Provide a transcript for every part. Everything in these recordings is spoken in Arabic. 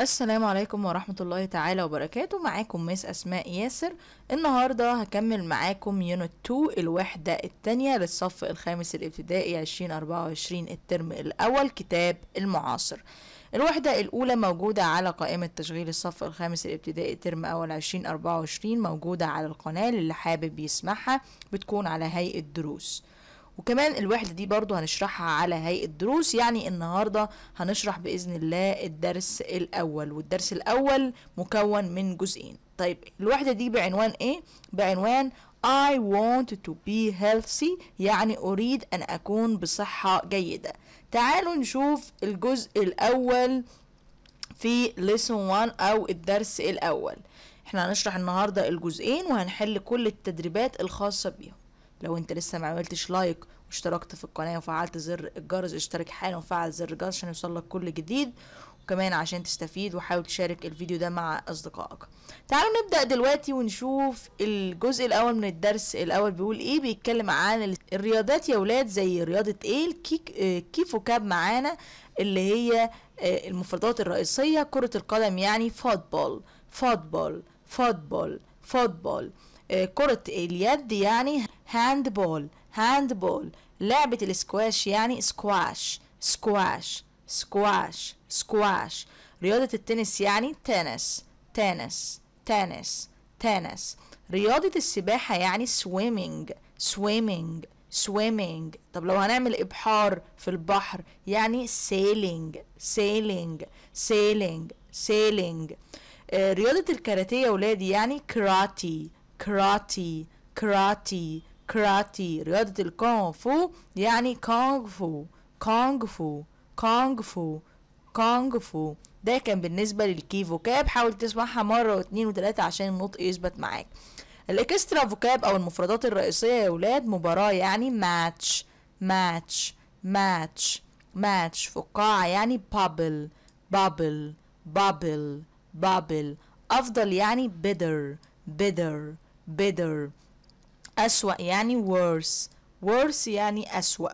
السلام عليكم ورحمة الله تعالى وبركاته معاكم ميس أسماء ياسر النهاردة هكمل معاكم يونت 2 الوحدة التانية للصف الخامس الابتدائي 2024 الترم الأول كتاب المعاصر الوحدة الأولى موجودة على قائمة تشغيل الصف الخامس الابتدائي ترم أول 2024 موجودة على القناة اللي حابب يسمعها بتكون على هيئة دروس وكمان الوحدة دي برضو هنشرحها على هيئة دروس يعني النهاردة هنشرح بإذن الله الدرس الأول والدرس الأول مكون من جزئين طيب الوحدة دي بعنوان إيه؟ بعنوان I want to be healthy يعني أريد أن أكون بصحة جيدة تعالوا نشوف الجزء الأول في lesson 1 أو الدرس الأول احنا هنشرح النهاردة الجزئين وهنحل كل التدريبات الخاصة بيهم لو انت لسه ما عملتش لايك واشتركت في القناه وفعلت زر الجرس اشترك حالا وفعل زر الجرس عشان يوصلك كل جديد وكمان عشان تستفيد وحاول تشارك الفيديو ده مع اصدقائك تعالوا نبدا دلوقتي ونشوف الجزء الاول من الدرس الاول بيقول ايه بيتكلم عن الرياضات يا ولاد زي رياضه ايه الكيك كيف وكاب معانا اللي هي آه، المفردات الرئيسيه كره القدم يعني فوتبول فوتبول فوتبول فوتبول آه، كرة اليد يعني هاند بول هاند بول لعبة الاسكواش يعني سكواش سكواش سكواش سكواش رياضة التنس يعني تنس تنس تنس تنس رياضة السباحة يعني سويمينج سويمينج سويمينج طب لو هنعمل إبحار في البحر يعني سيلينج سيلينج سيلينج سيلينج رياضة الكاراتيه يا ولادي يعني كراتي كراتي كراتي كراتي رياضة الكونغ فو يعني كونغ فو كونغ فو كونغ فو كونغ فو ده كان بالنسبة للكي فوكاب حاول تسمعها مرة واتنين وتلاتة عشان النطق يثبت معاك الاكسترا فوكاب او المفردات الرئيسية يا ولاد مباراة يعني ماتش ماتش ماتش ماتش فقاعة يعني بابل بابل بابل بابل افضل يعني بيدر بيدر better أسوأ يعني worse worse يعني أسوأ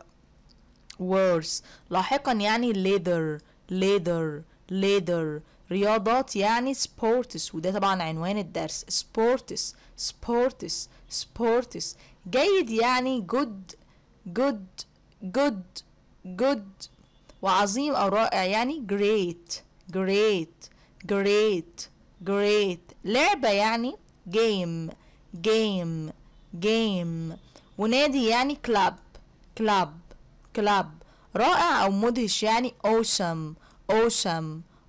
worse لاحقا يعني later later later رياضات يعني sports وده طبعا عنوان الدرس sports sports sports جيد يعني good good good good وعظيم أو رائع يعني great great great great لعبة يعني game جيم جيم ونادي يعني كلاب كلاب كلاب رائع أو مدهش يعني awesome awesome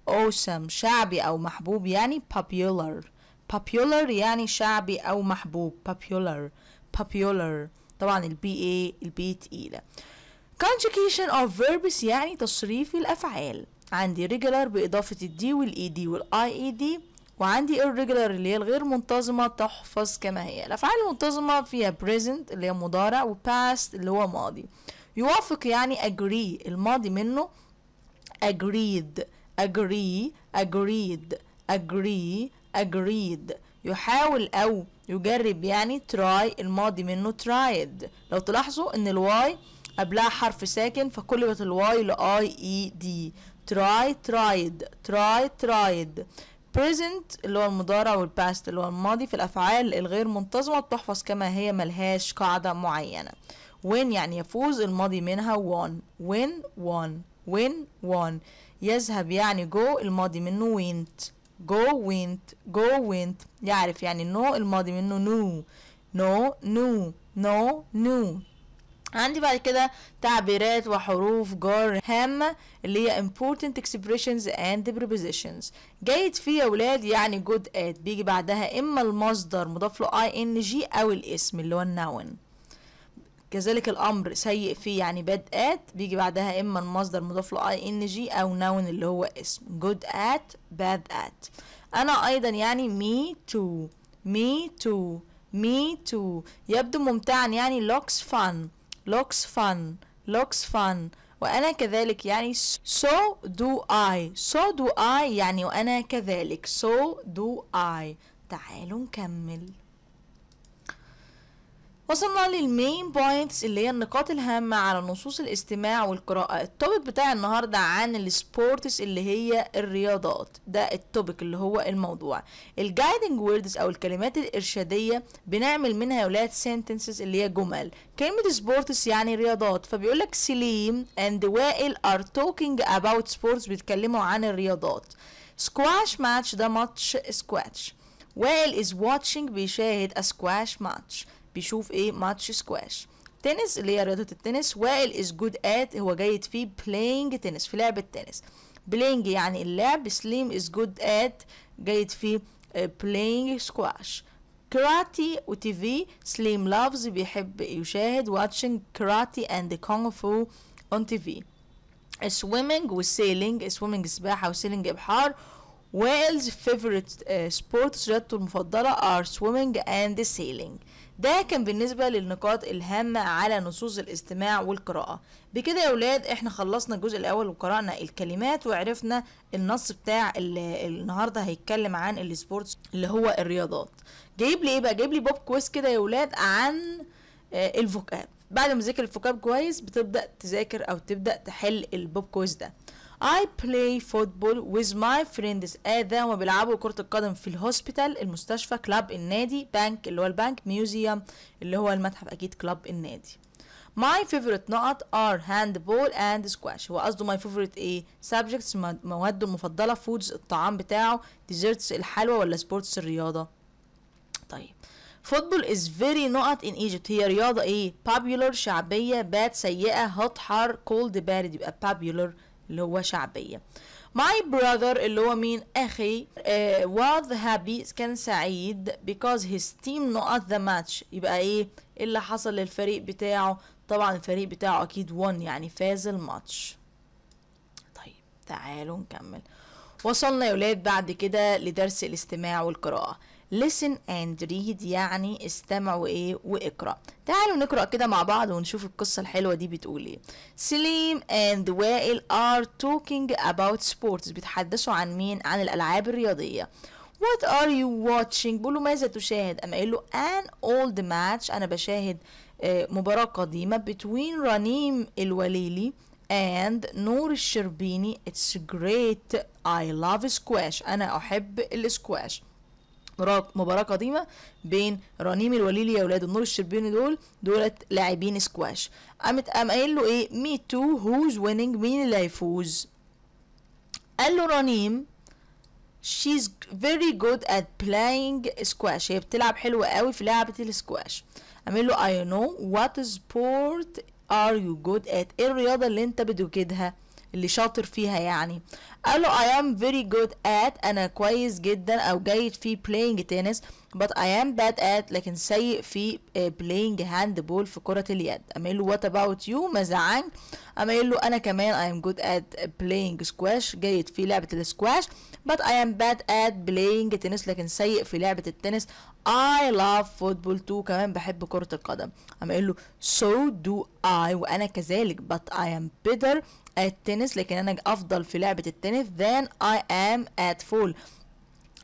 awesome شعبي أو محبوب يعني popular popular يعني شعبي أو محبوب popular popular طبعا البي اي البي تقيلة e conjugation of verbs يعني تصريف الأفعال عندي regular بإضافة الدي والإي دي e والآي إي دي e وعندي irregular اللي هي الغير منتظمة تحفظ كما هي الأفعال المنتظمة فيها present اللي هي مضارع و past اللي هو ماضي يوافق يعني agree الماضي منه agreed agree agreed agree agreed يحاول أو يجرب يعني try الماضي منه tried لو تلاحظوا إن الواي قبلها حرف ساكن فقلبت الواي ل I E D try tried try tried present اللي هو المضارع والباست اللي هو الماضي في الأفعال الغير منتظمة بتحفظ كما هي ملهاش قاعدة معينة when يعني يفوز الماضي منها won when won when won يذهب يعني go الماضي منه went go went go went يعرف يعني no الماضي منه نو no نو no نو عندي بعد كده تعبيرات وحروف جار هامة اللي هي important expressions and prepositions جيد فيه يا ولاد يعني good at بيجي بعدها إما المصدر مضاف له ing أو الاسم اللي هو النون كذلك الأمر سيء فيه يعني bad at بيجي بعدها إما المصدر مضاف له ing أو noun اللي هو اسم good at bad at أنا أيضا يعني me too me too me too يبدو ممتعا يعني looks fun looks fun looks fun وأنا كذلك يعني so do I so do I يعني وأنا كذلك so do I تعالوا نكمل وصلنا للمين بوينتس اللي هي النقاط الهامة على نصوص الاستماع والقراءة التوبيك بتاع النهاردة عن السبورتس اللي هي الرياضات ده التوبيك اللي هو الموضوع الجايدنج ويردز او الكلمات الارشادية بنعمل منها ولاد sentences اللي هي جمل كلمة سبورتس يعني رياضات فبيقولك سليم اند وائل ار توكينج اباوت سبورتس بيتكلموا عن الرياضات سكواش ماتش ده ماتش سكواتش وائل از واتشنج بيشاهد سكواش ماتش بيشوف ايه ماتش سكواش تنس اللي هي رياضه التنس وائل از جود ات هو جيد في بلاينج تنس في لعبه التنس بلاينج يعني اللعب سليم از جود ات جيد في بلاينج سكواش كراتي وتي في سليم لافز بيحب يشاهد واتشنج كراتي اند كونغ فو اون تي في سويمنج وسيلينج سويمنج سباحه وسيلينج بحار وائلز favorite uh, sports رياضته المفضلة are swimming and sailing ده كان بالنسبة للنقاط الهامة على نصوص الاستماع والقراءة بكده يا ولاد احنا خلصنا الجزء الاول وقرأنا الكلمات وعرفنا النص بتاع النهاردة هيتكلم عن السبورتس اللي هو الرياضات جايب لي ايه بقى جايب لي بوب كويس كده يا ولاد عن آه، الفوكاب بعد ما تذاكر الفوكاب كويس بتبدأ تذاكر او تبدأ تحل البوب كويس ده I play football with my friends اذا هما بيلعبوا كرة القدم في الهوسبيتال المستشفى كلاب النادي بانك اللي هو البنك ميوزيوم اللي هو المتحف أكيد كلاب النادي My favorite نقط are handball and squash هو قصده my favorite ايه subjects مواده المفضلة foods الطعام بتاعه desserts الحلوى ولا sports الرياضة طيب فوتبول is very نقط in Egypt هي رياضه ايه popular شعبيه bad سيئه hot hard cold بارد يبقى popular اللي هو شعبية My brother اللي هو مين أخي uh, was happy كان سعيد because his team not the match يبقى إيه؟, إيه اللي حصل للفريق بتاعه طبعا الفريق بتاعه أكيد won يعني فاز الماتش طيب تعالوا نكمل وصلنا يا ولاد بعد كده لدرس الاستماع والقراءة listen and read يعني استمع وايه واقرا تعالوا نقرا كده مع بعض ونشوف القصه الحلوه دي بتقول ايه سليم and وائل are talking about sports بيتحدثوا عن مين عن الالعاب الرياضيه what are you watching بقول له ماذا تشاهد اما قايل له an old match انا بشاهد آه، مباراة قديمة between رنيم الوليلي and نور الشربيني it's great I love squash أنا أحب الاسكواش مباراه قديمه بين رنيم الوليلي يا ولاد النور الشربيني دول دولت لاعبين سكواش قامت قام قايل له ايه مي تو هوز ويننج مين اللي هيفوز قال له رنيم she's very good at playing squash هي بتلعب حلو قوي في لعبة السكواش قام له I know what sport are you good at ايه الرياضة اللي انت بتوجدها اللي شاطر فيها يعني قال له I am very good at أنا كويس جدا أو جيد في playing tennis but I am bad at لكن سيء في آه, playing handball في كرة اليد أما يقول له what about you ماذا عنك أما يقول له أنا كمان I am good at playing squash جيد في لعبة السكواش but I am bad at playing tennis لكن سيء في لعبة التنس I love football too كمان بحب كرة القدم قام قايل له so do I وأنا كذلك but I am better at tennis لكن أنا أفضل في لعبة التنس than I am at full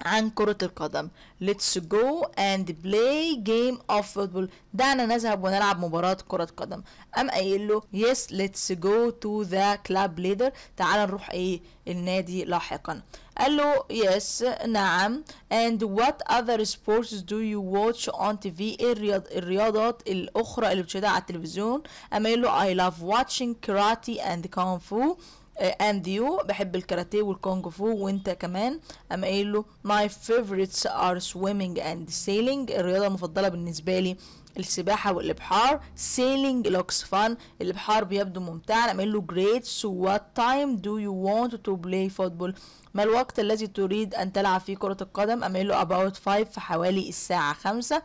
عن كرة القدم let's go and play game of football دعنا نذهب ونلعب مباراة كرة قدم قام قايل له yes let's go to the club later تعال نروح ايه النادي لاحقا قال له yes نعم and what other sports do you watch on TV الرياض الرياضات الاخرى اللي بتشاهدها على التلفزيون قام قايل له I love watching karate and kung fu and you بحب الكاراتيه والكونغ فو وانت كمان اما قايل له ماي favorites ار سويمنج اند سيلينج الرياضه المفضله بالنسبه لي السباحه والابحار سيلينج looks fun الابحار بيبدو ممتع اما قايل له great so what time do you want to play football ما الوقت الذي تريد ان تلعب فيه كره القدم اما قايل له about 5 في حوالي الساعه 5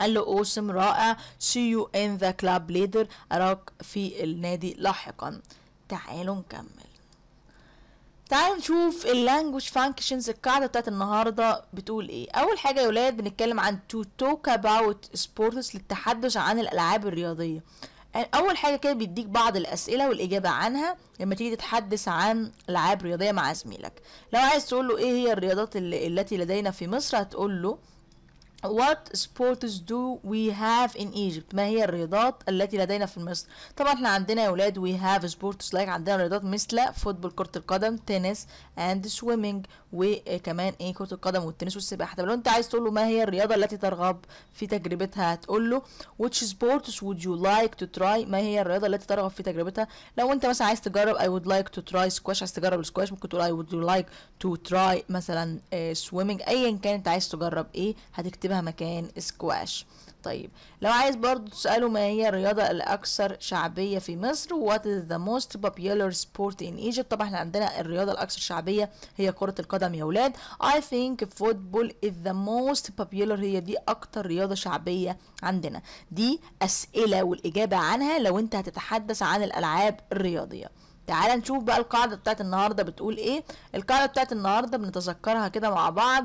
قال له اوسم رائع see you in the club later اراك في النادي لاحقا تعالوا نكمل تعالوا نشوف اللانجوج فانكشنز القاعدة بتاعت النهاردة بتقول ايه اول حاجة يا ولاد بنتكلم عن تو توك اباوت سبورتس للتحدث عن الالعاب الرياضية اول حاجة كده بيديك بعض الاسئلة والاجابة عنها لما تيجي تتحدث عن العاب رياضية مع زميلك لو عايز تقول له ايه هي الرياضات التي لدينا في مصر هتقول له What sports do we have in Egypt؟ ما هي الرياضات التي لدينا في مصر؟ طبعا احنا عندنا يا ولاد we have sports like عندنا رياضات مثل فوتبول كرة القدم تنس and swimming وكمان ايه كرة القدم والتنس والسباحة طب لو انت عايز تقول له ما هي الرياضة التي ترغب في تجربتها هتقول له which sports would you like to try؟ ما هي الرياضة التي ترغب في تجربتها؟ لو انت مثلا عايز تجرب I would like to try squash عايز تجرب السكواش ممكن تقول I would like to try مثلا آه، swimming ايا كان انت عايز تجرب ايه هتكتبها هنكتبها مكان سكواش طيب لو عايز برضو تسألوا ما هي الرياضة الأكثر شعبية في مصر what is the most popular sport in Egypt طبعا احنا عندنا الرياضة الأكثر شعبية هي كرة القدم يا ولاد I think football is the most popular هي دي أكتر رياضة شعبية عندنا دي أسئلة والإجابة عنها لو أنت هتتحدث عن الألعاب الرياضية تعال نشوف بقى القاعدة بتاعت النهاردة بتقول ايه القاعدة بتاعت النهاردة بنتذكرها كده مع بعض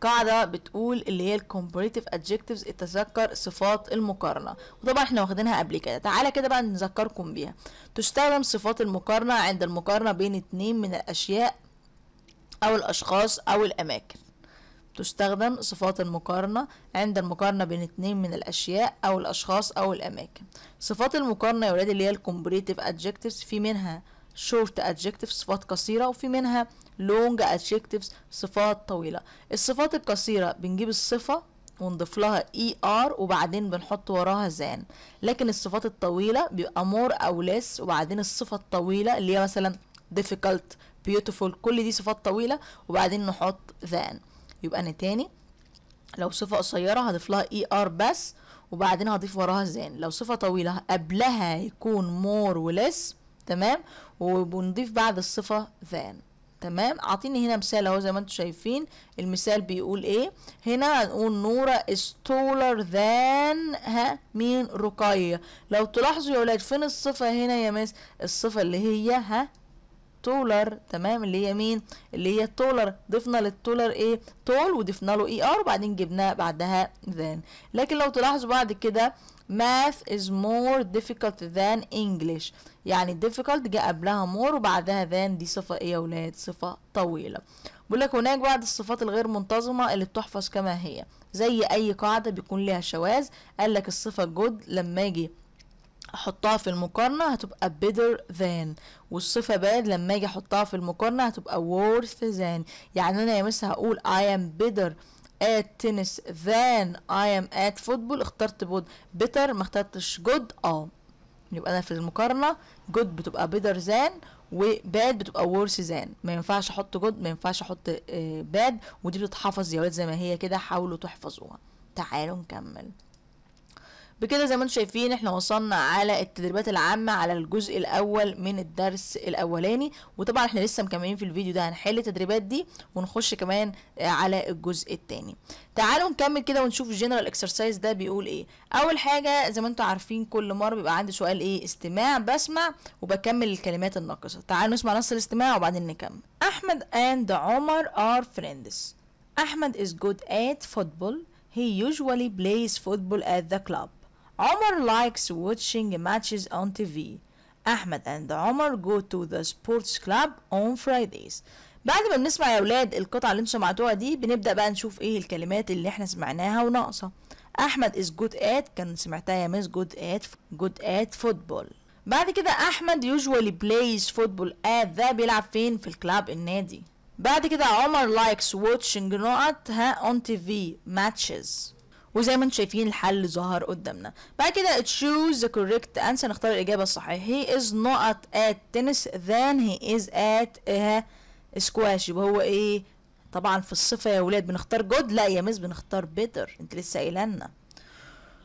قاعدة بتقول اللي هي الكومباريتيف ادجكتيفز تذكر صفات المقارنة وطبعا احنا واخدينها قبل كده تعالى كده بقى نذكركم بيها تستخدم صفات المقارنة عند المقارنة بين اتنين من الاشياء او الاشخاص او الاماكن تستخدم صفات المقارنة عند المقارنة بين اتنين من الأشياء أو الأشخاص أو الأماكن صفات المقارنة يا ولاد اللي هي الكومبريتيف adjectives في منها short adjectives صفات قصيرة وفي منها long adjectives صفات طويلة الصفات القصيرة بنجيب الصفة ونضيف لها اي e ار وبعدين بنحط وراها زان لكن الصفات الطويلة بيبقى more او less وبعدين الصفة الطويلة اللي هي مثلا difficult beautiful كل دي صفات طويلة وبعدين نحط than يبقى انا تاني لو صفة قصيرة هضيف لها اي e ار بس وبعدين هضيف وراها زان لو صفة طويلة قبلها يكون more ولس تمام وبنضيف بعد الصفة than تمام اعطيني هنا مثال اهو زي ما انتم شايفين المثال بيقول ايه هنا هنقول نورا استولر ذان ها مين رقيه لو تلاحظوا يا ولاد فين الصفه هنا يا مس الصفه اللي هي ها تولر تمام اللي هي مين اللي هي تولر ضفنا للتولر ايه تول وضفنا له اي e ار وبعدين جبنا بعدها ذان لكن لو تلاحظوا بعد كده math is more difficult than English يعني difficult جاء قبلها more وبعدها than دي صفة ايه يا ولاد صفة طويلة بيقول لك هناك بعض الصفات الغير منتظمة اللي بتحفظ كما هي زي اي قاعدة بيكون ليها شواذ قال لك الصفة good لما اجي احطها في المقارنة هتبقى better than والصفة bad لما اجي احطها في المقارنة هتبقى worse than يعني انا يا مس هقول I am better at tennis than I am at football اخترت بود better ما اخترتش good اه يبقى انا في المقارنه good بتبقى better than وباد بتبقى worse زان ما ينفعش احط جود ما ينفعش احط باد آه، ودي بتتحفظ يا ولاد زي ما هي كده حاولوا تحفظوها تعالوا نكمل بكده زي ما انتم شايفين احنا وصلنا على التدريبات العامه على الجزء الاول من الدرس الاولاني وطبعا احنا لسه مكملين في الفيديو ده هنحل التدريبات دي ونخش كمان على الجزء الثاني تعالوا نكمل كده ونشوف الجنرال اكسرسايز ده بيقول ايه اول حاجه زي ما انتم عارفين كل مره بيبقى عندي سؤال ايه استماع بسمع وبكمل الكلمات الناقصه تعالوا نسمع نص الاستماع وبعدين نكمل احمد and عمر are friends احمد is good at football he usually plays football at the club Omar likes watching matches on TV. Ahmed and Omar go to the sports club on Fridays. بعد ما بنسمع يا ولاد القطعة اللي انتوا سمعتوها دي بنبدأ بقى نشوف ايه الكلمات اللي احنا سمعناها وناقصة. أحمد is good at كان سمعتها يا مس good at good at football. بعد كده أحمد usually plays football at ذا بيلعب فين؟ في الكلاب النادي. بعد كده عمر likes watching نقط ها on TV matches. وزي ما انتم شايفين الحل ظهر قدامنا بعد كده choose the correct answer نختار الاجابه الصحيحه he is not at tennis than he is at a squash يبقى هو ايه طبعا في الصفه يا ولاد بنختار جود لا يا مس بنختار بيتر انت لسه قايله لنا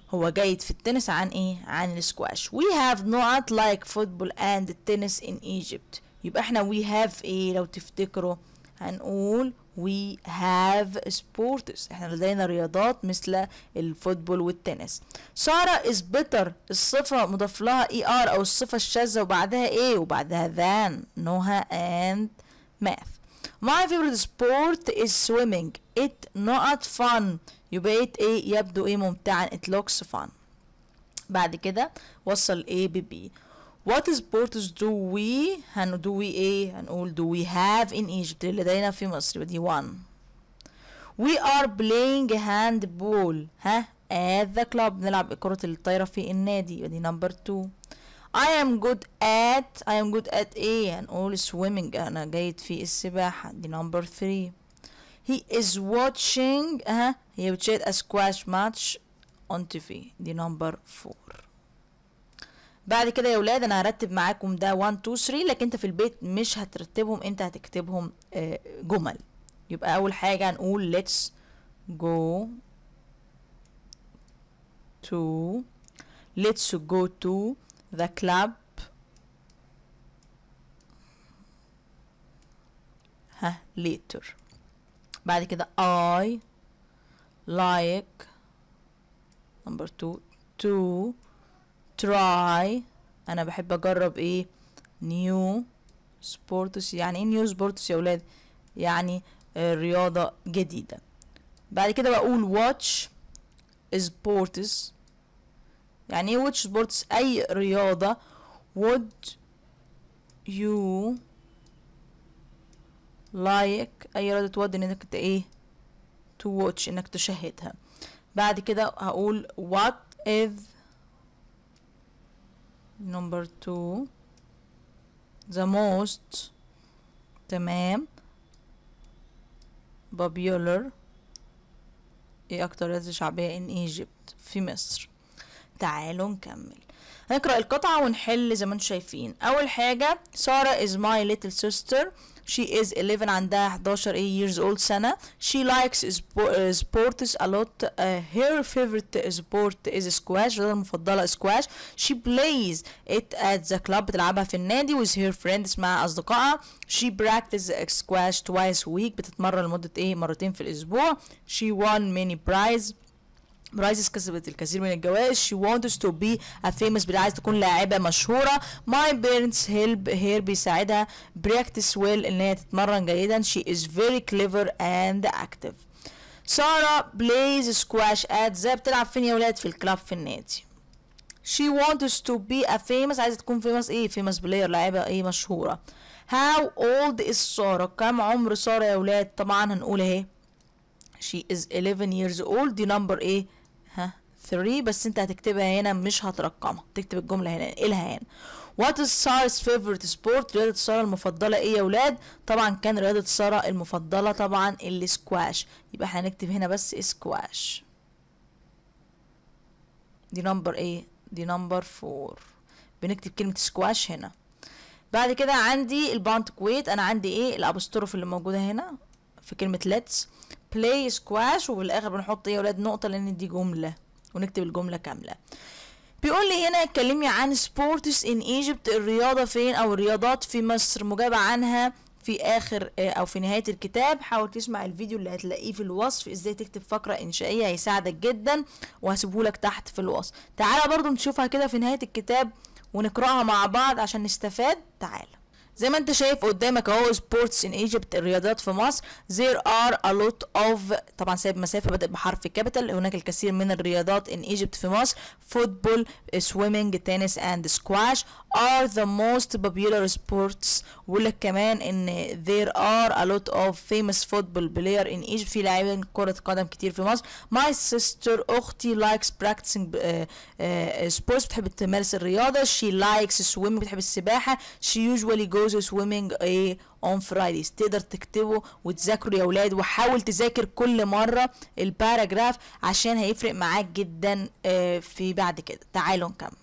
هو جيد في التنس عن ايه عن السكواش وي هاف نوت لايك فوتبول اند tennis in Egypt يبقى احنا وي هاف ايه لو تفتكروا هنقول we have sports احنا لدينا رياضات مثل الفوتبول والتنس سارة is better الصفة مضاف لها er او الصفة الشاذة وبعدها ايه وبعدها than نوها and math my favorite sport is swimming it not fun يبقى it ايه يبدو ايه ممتعا it looks fun بعد كده وصل A ب B what sports do we هنقول do we ايه هنقول do we have in Egypt اللي لدينا في مصر the 1 we are playing handball ها at the club the كرة الطايرة في النادي يبقى number 2 I am good at I am good at ايه هنقول swimming انا جيد في السباحة دي number 3 he is watching ها هي بتشاهد a squash match on TV دي number 4 بعد كده يا ولاد انا هرتب معاكم ده 1 2 3 لكن انت في البيت مش هترتبهم انت هتكتبهم آه، جمل يبقى اول حاجه هنقول let's go to let's go to the club ها later بعد كده I like number two تو try انا بحب اجرب ايه new sports يعني ايه new sports يا ولاد يعني رياضة جديدة بعد كده بقول watch sports يعني ايه watch sports اي رياضة would you like اي رياضة تود انك انت ايه to watch انك تشاهدها بعد كده هقول what is number two the most تمام popular ايه اكتر رياضة شعبية in Egypt في مصر تعالوا نكمل هنقرأ القطعة ونحل زي ما انتم شايفين أول حاجة سارة is my little sister she is 11 عندها 11 years old sana she likes uh, sports a lot uh, her favorite sport is squash رياضة المفضلة squash she plays it at the club بتلعبها في النادي with her friends مع أصدقائها she practices squash twice a week بتتمرن لمدة إيه مرتين في الأسبوع she won many prize رايزز كسبت الكثير من الجوائز she wants to be a famous بتبقى عايز تكون لاعبة مشهورة my parents help her بيساعدها practice well ان هي تتمرن جيدا she is very clever and active سارة plays squash at زي بتلعب فين يا ولاد في الكلاب في النادي she wants to be a famous عايزة تكون famous ايه famous player لاعبة ايه مشهورة how old is سارة كم عمر سارة يا ولاد طبعا هنقول اهي she is 11 years old دي number ايه 3 بس انت هتكتبها هنا مش هترقمها تكتب الجمله هنا انقلها هنا وات از سارس فيفورت سبورت رياضه ساره المفضله ايه يا ولاد طبعا كان رياضه ساره المفضله طبعا السكواش يبقى احنا هنكتب هنا بس سكواش دي نمبر ايه دي نمبر 4 بنكتب كلمه سكواش هنا بعد كده عندي البانت كويت انا عندي ايه الابستروف اللي موجوده هنا في كلمه ليتس بلاي سكواش وفي الاخر بنحط ايه يا ولاد نقطه لان دي جمله ونكتب الجمله كامله بيقول لي هنا اتكلمي عن سبورتس ان ايجيبت الرياضه فين او الرياضات في مصر مجابه عنها في اخر آه، او في نهايه الكتاب حاول تسمع الفيديو اللي هتلاقيه في الوصف ازاي تكتب فقره انشائيه هيساعدك جدا وهسيبه لك تحت في الوصف تعالى برضو نشوفها كده في نهايه الكتاب ونقراها مع بعض عشان نستفاد تعالى زي ما انت شايف قدامك اهو سبورتس ان ايجيبت الرياضات في مصر زير ار ا لوت اوف طبعا سايب مسافه بدأ بحرف كابيتال هناك الكثير من الرياضات ان ايجيبت في مصر فوتبول سويمنج تنس اند سكواش are the most popular sports بيقول لك كمان ان there are a lot of famous football player in Egypt في لاعبين كرة قدم كتير في مصر my sister اختي likes practicing uh, uh, sports بتحب تمارس الرياضة she likes swimming بتحب السباحة she usually goes swimming a آه، on Fridays تقدر تكتبه وتذاكره يا ولاد وحاول تذاكر كل مرة الباراجراف عشان هيفرق معاك جدا في بعد كده تعالوا نكمل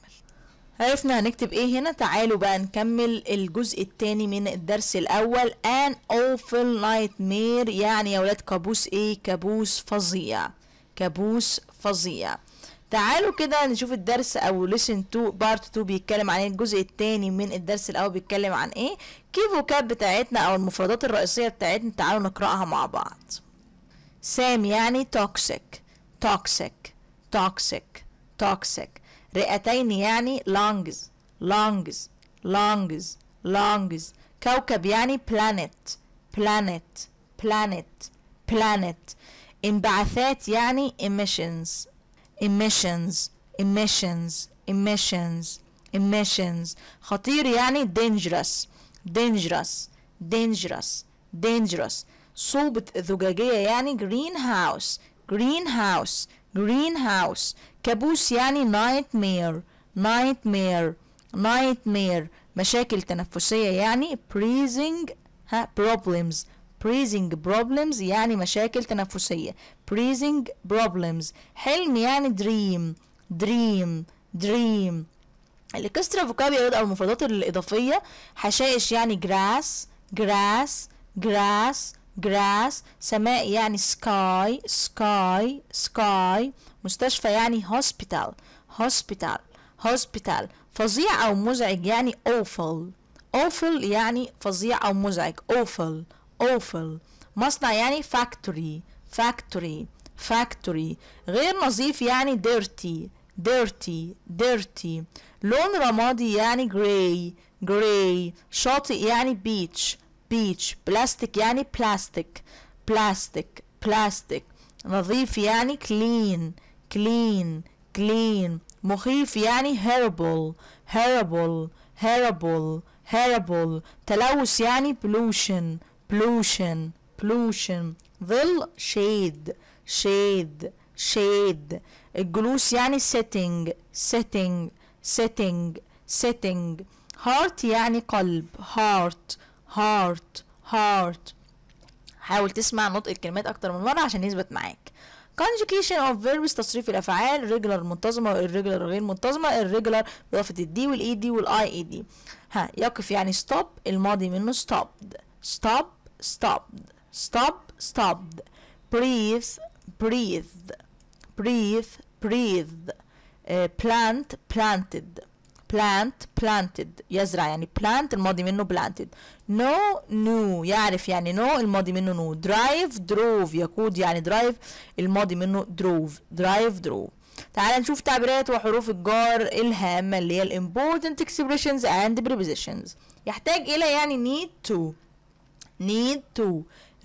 عرفنا هنكتب ايه هنا تعالوا بقى نكمل الجزء الثاني من الدرس الاول an awful nightmare يعني يا ولاد كابوس ايه كابوس فظيع كابوس فظيع تعالوا كده نشوف الدرس او listen to part 2 بيتكلم عن إيه. الجزء الثاني من الدرس الاول بيتكلم عن ايه فوكاب بتاعتنا او المفردات الرئيسيه بتاعتنا تعالوا نقراها مع بعض سام يعني toxic toxic toxic toxic رئتين يعني lungs lungs lungs lungs كوكب يعني planet planet planet planet انبعاثات يعني emissions emissions emissions emissions emissions خطير يعني dangerous dangerous dangerous dangerous صوبة زجاجية يعني greenhouse greenhouse جرين هاوس كابوس يعني نايت مير نايت مير نايت مير مشاكل تنفسية يعني breathing ها problems breathing problems يعني مشاكل تنفسية breathing problems حلم يعني dream dream dream الاكسترا فوكابيولد او المفردات الاضافية حشائش يعني grass grass grass grass سماء يعني sky sky sky مستشفى يعني hospital hospital hospital فظيع أو مزعج يعني awful awful يعني فظيع أو مزعج awful awful مصنع يعني factory factory factory غير نظيف يعني dirty dirty dirty لون رمادي يعني gray gray شاطئ يعني beach beach plastic يعني plastic plastic plastic نظيف يعني clean clean clean مخيف يعني horrible horrible horrible horrible تلوث يعني pollution pollution pollution ظل shade shade shade الجلوس يعني sitting sitting sitting sitting heart يعني قلب heart heart هارت حاول تسمع نطق الكلمات أكتر من مرة عشان يثبت معاك conjugation of verbs تصريف الافعال regular منتظمه والregular غير منتظمه الريجولار باضافه الدي والاي دي e والاي اي دي e ها يقف يعني stop الماضي منه stopped stop stopped stop stopped breathe breathed breathe breathed uh, plant planted plant planted يزرع يعني plant الماضي منه planted no new يعرف يعني no الماضي منه no drive drove يقود يعني drive الماضي منه drove drive drove تعال نشوف تعبيرات وحروف الجار الهامة اللي هي ال important expressions and prepositions يحتاج إلى يعني need to need to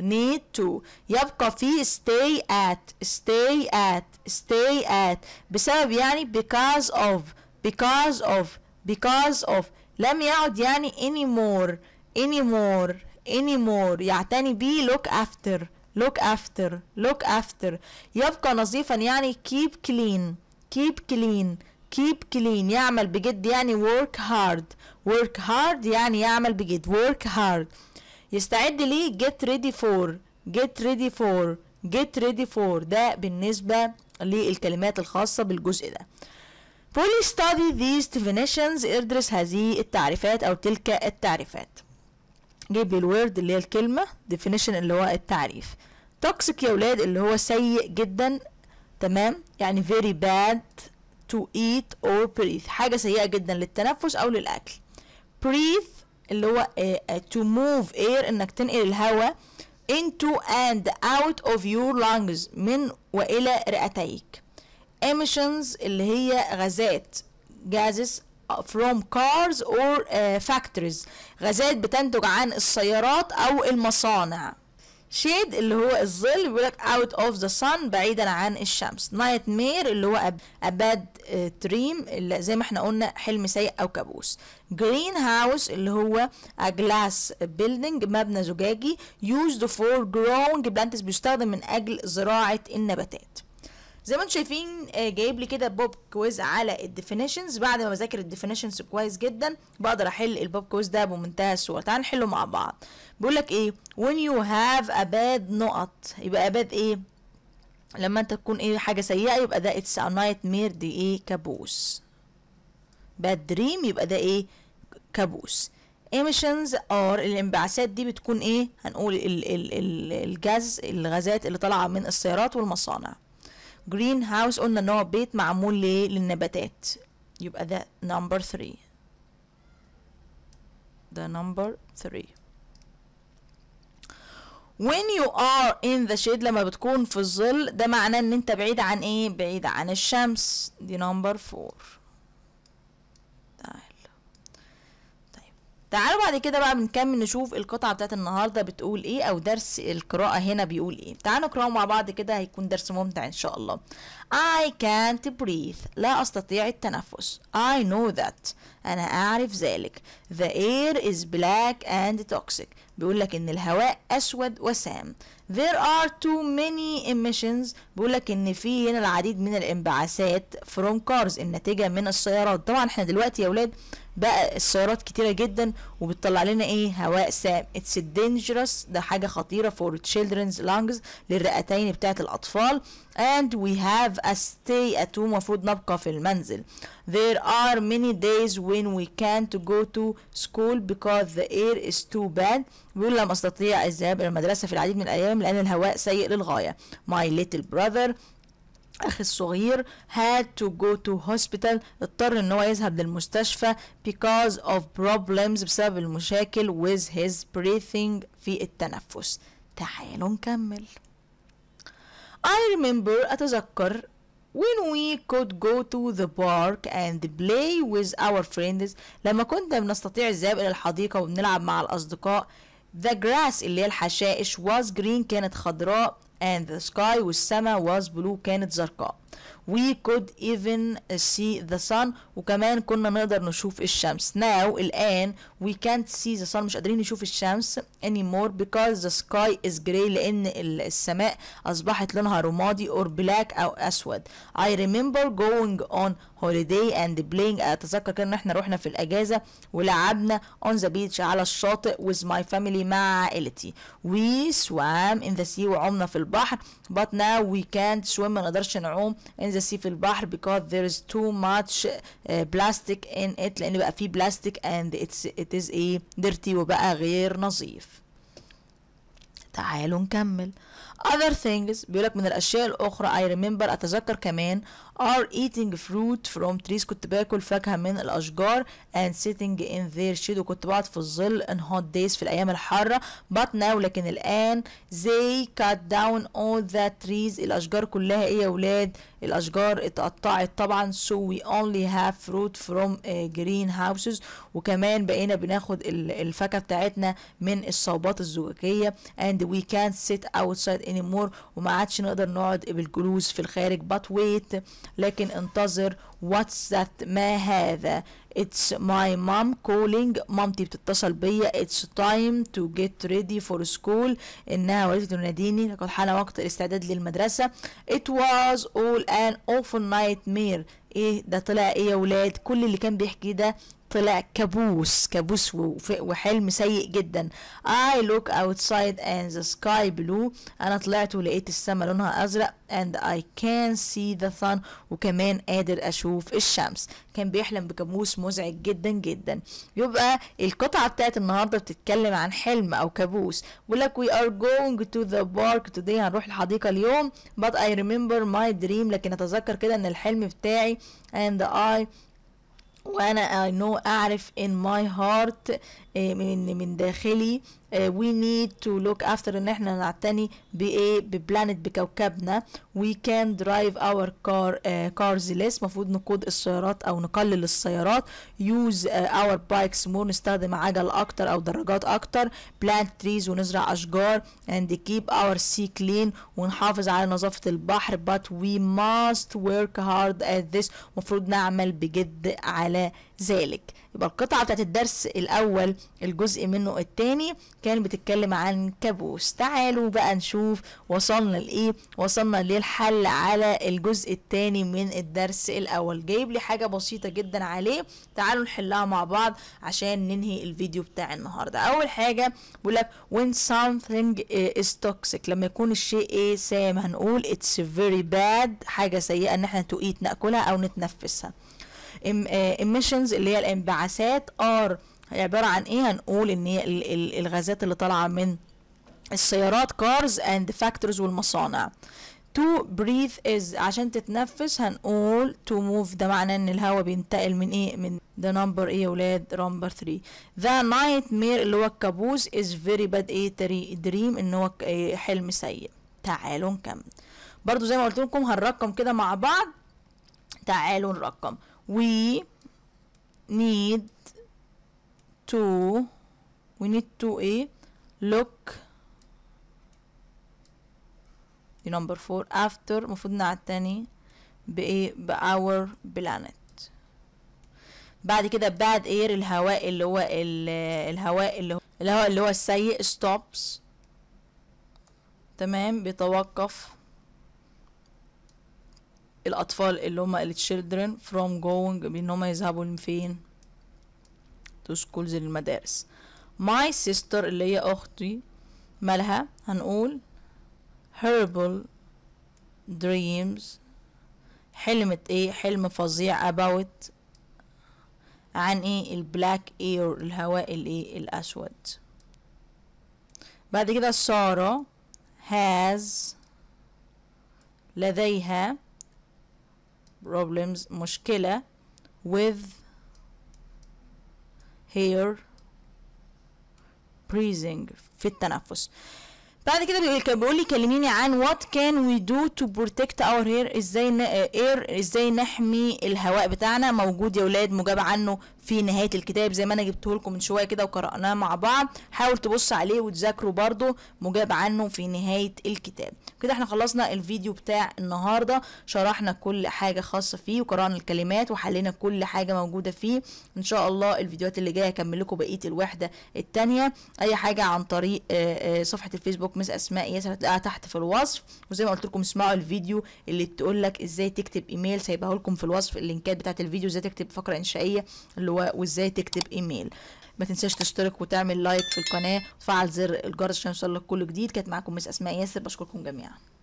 need to يبقى في stay at stay at stay at بسبب يعني because of because of because of لم يعد يعني anymore anymore anymore يعتني بي look after look after look after يبقى نظيفا يعني keep clean keep clean keep clean يعمل بجد يعني work hard work hard يعني يعمل بجد work hard يستعد لي get ready for get ready for get ready for ده بالنسبة للكلمات الخاصة بالجزء ده fully study these definitions ادرس هذه التعريفات أو تلك التعريفات جيب لي الورد اللي هي الكلمة definition اللي هو التعريف toxic يا ولاد اللي هو سيء جدا تمام يعني very bad to eat or breathe حاجة سيئة جدا للتنفس أو للأكل breathe اللي هو uh, to move air إنك تنقل الهواء into and out of your lungs من وإلى رئتيك emissions اللي هي غازات gases from cars or uh, factories غازات بتنتج عن السيارات او المصانع شيد اللي هو الظل بيقول لك out of the sun بعيدا عن الشمس nightmare اللي هو a bad آه، dream اللي زي ما احنا قلنا حلم سيء او كابوس green house اللي هو a glass building مبنى زجاجي used for growing plants بيستخدم من اجل زراعة النباتات زي ما انتم شايفين آه، جايب لي كده بوب كويز على الديفينيشنز بعد ما بذاكر الديفينيشنز كويس جدا بقدر احل البوب كويز ده بمنتهى السهوله تعال نحله مع بعض بيقول لك ايه when you have a bad نقط يبقى bad ايه لما انت تكون ايه حاجه سيئه يبقى ده اتس نايت مير دي ايه كابوس باد دريم يبقى ده ايه كابوس emissions are الانبعاثات دي بتكون ايه هنقول الجاز الغازات اللي طالعه من السيارات والمصانع جرين هاوس قلنا ان هو بيت معمول ليه للنباتات يبقى ده نمبر 3 ده نمبر 3 when you are in the shade لما بتكون في الظل ده معناه ان انت بعيد عن ايه بعيد عن الشمس دي نمبر 4 تعالوا بعد كده بقى بنكمل نشوف القطعة بتاعت النهاردة بتقول ايه او درس القراءة هنا بيقول ايه تعالوا نقرأه مع بعض كده هيكون درس ممتع ان شاء الله I can't breathe لا استطيع التنفس I know that انا اعرف ذلك The air is black and toxic بيقول لك ان الهواء اسود وسام There are too many emissions بيقول لك ان في هنا العديد من الانبعاثات from cars الناتجة من السيارات طبعا احنا دلوقتي يا ولاد بقى السيارات كتيره جدا وبتطلع لنا ايه هواء سام اتس dangerous ده حاجه خطيره for children's لانجز للرئتين بتاعه الاطفال and we have a stay at home المفروض نبقى في المنزل there are many days when we can't go to school because the air is too bad بيقول لم استطيع الذهاب الى المدرسه في العديد من الايام لان الهواء سيء للغايه my little brother اخي الصغير had to go to hospital اضطر ان هو يذهب للمستشفى because of problems بسبب المشاكل with his breathing في التنفس تعالوا نكمل I remember اتذكر when we could go to the park and play with our friends لما كنا بنستطيع الذهاب الى الحديقة وبنلعب مع الاصدقاء the grass اللي هي الحشائش was green كانت خضراء and the sky والسماء was blue كانت زرقاء we could even see the sun وكمان كنا نقدر نشوف الشمس now الآن we can't see the sun مش قادرين نشوف الشمس anymore because the sky is gray لأن السماء أصبحت لونها رمادي or black أو أسود I remember going on holiday and playing أتذكر كده إن إحنا روحنا في الأجازة ولعبنا on the beach على الشاطئ with my family مع عائلتي we swam in the sea وعمنا في البحر but now we can't swim ما نقدرش نعوم in the sea في البحر because there is too much uh, plastic in it لان بقى فيه بلاستيك and it's it is a dirty وبقى غير نظيف تعالوا نكمل other things بيقولك من الاشياء الاخرى I remember اتذكر كمان are eating fruit from trees كنت باكل فاكهة من الأشجار and sitting in their shade وكنت بقعد في الظل in hot days في الأيام الحارة but now لكن الآن they cut down all the trees الأشجار كلها إيه يا ولاد الأشجار اتقطعت طبعا so we only have fruit from uh, greenhouses وكمان بقينا بناخد الفاكهة بتاعتنا من الصوبات الزجاجية and we can't sit outside anymore وما عادش نقدر نقعد بالجلوس في الخارج but wait لكن انتظر واتس ذات ما هذا اتس ماي مام كولينج مامتي بتتصل بيا اتس تايم تو جيت ريدي فور سكول انها والدتي تناديني لقد حان وقت الاستعداد للمدرسه ات واز اول ان awful نايت مير ايه ده طلع ايه يا ولاد كل اللي كان بيحكي ده طلع كابوس كابوس وحلم سيء جدا I look outside and the sky blue أنا طلعت ولقيت السماء لونها أزرق and I can see the sun وكمان قادر أشوف الشمس كان بيحلم بكابوس مزعج جدا جدا يبقى القطعة بتاعت النهاردة بتتكلم عن حلم أو كابوس بيقول لك we are going to the park today هنروح الحديقة اليوم but I remember my dream لكن أتذكر كده إن الحلم بتاعي and I وانا اي نو اعرف ان ماي هارت من من داخلي Uh, we need to look after ان احنا نعتني بايه ببلانت بكوكبنا can drive our car uh, cars less المفروض نقود السيارات او نقلل السيارات uh, our bikes more نستخدم عجل اكتر او دراجات اكتر plant trees ونزرع اشجار and keep our sea clean ونحافظ على نظافه البحر but we must work hard at this المفروض نعمل بجد على ذلك يبقى القطعة بتاعت الدرس الأول الجزء منه التاني كان بتتكلم عن كابوس تعالوا بقى نشوف وصلنا لإيه وصلنا للحل على الجزء التاني من الدرس الأول جايب لي حاجة بسيطة جدا عليه تعالوا نحلها مع بعض عشان ننهي الفيديو بتاع النهاردة أول حاجة لك when something is toxic لما يكون الشيء إيه سام هنقول it's very bad حاجة سيئة إن احنا تو إيت ناكلها أو نتنفسها Eh, emissions اللي هي الانبعاثات ار عباره عن ايه هنقول ان هي الغازات اللي طالعه من السيارات cars and factories والمصانع to breathe is عشان تتنفس هنقول to move ده معناه ان الهواء بينتقل من ايه من ده نمبر ايه يا ولاد نمبر 3 the nightmare اللي هو الكابوس is very bad ايه dream ان هو إيه؟ حلم سيء تعالوا نكمل برضو زي ما قلت لكم هنرقم كده مع بعض تعالوا نرقم we need to we need to a eh, look دي نمبر فور after المفروض نعد تاني بايه eh, باور planet بعد كده bad air الهواء اللي هو الهواء اللي هو الهواء اللي هو السيء stops تمام بيتوقف الأطفال اللي هم ال children from going بإن هم يذهبوا لفين to schools للمدارس my sister اللي هي أختي مالها هنقول herbal dreams حلمت ايه حلم فظيع about عن ايه البلاك اير الهواء الايه الاسود بعد كده سارة has لديها problems مشكلة with hair breathing في التنفس بعد كده بيقول لي كلميني عن what can we do to protect our hair ازاي air ازاي نحمي الهواء بتاعنا موجود يا ولاد مجاب عنه في نهايه الكتاب زي ما انا جبته لكم من شويه كده وقراناه مع بعض حاول تبص عليه وتذاكره برده مجاب عنه في نهايه الكتاب كده احنا خلصنا الفيديو بتاع النهارده شرحنا كل حاجه خاصه فيه وقرانا الكلمات وحلينا كل حاجه موجوده فيه ان شاء الله الفيديوهات اللي جايه هكمل لكم بقيه الوحده الثانيه اي حاجه عن طريق آه، آه، صفحه الفيسبوك مس اسماء ياسر هتلاقيها تحت في الوصف وزي ما قلت لكم اسمعوا الفيديو اللي بتقول لك ازاي تكتب ايميل سايبها لكم في الوصف اللينكات بتاعه الفيديو ازاي تكتب فقره انشائيه اللي محتوى وازاي تكتب ايميل ما تنساش تشترك وتعمل لايك في القناه وتفعل زر الجرس عشان يوصلك كل جديد كانت معاكم مس اسماء ياسر بشكركم جميعا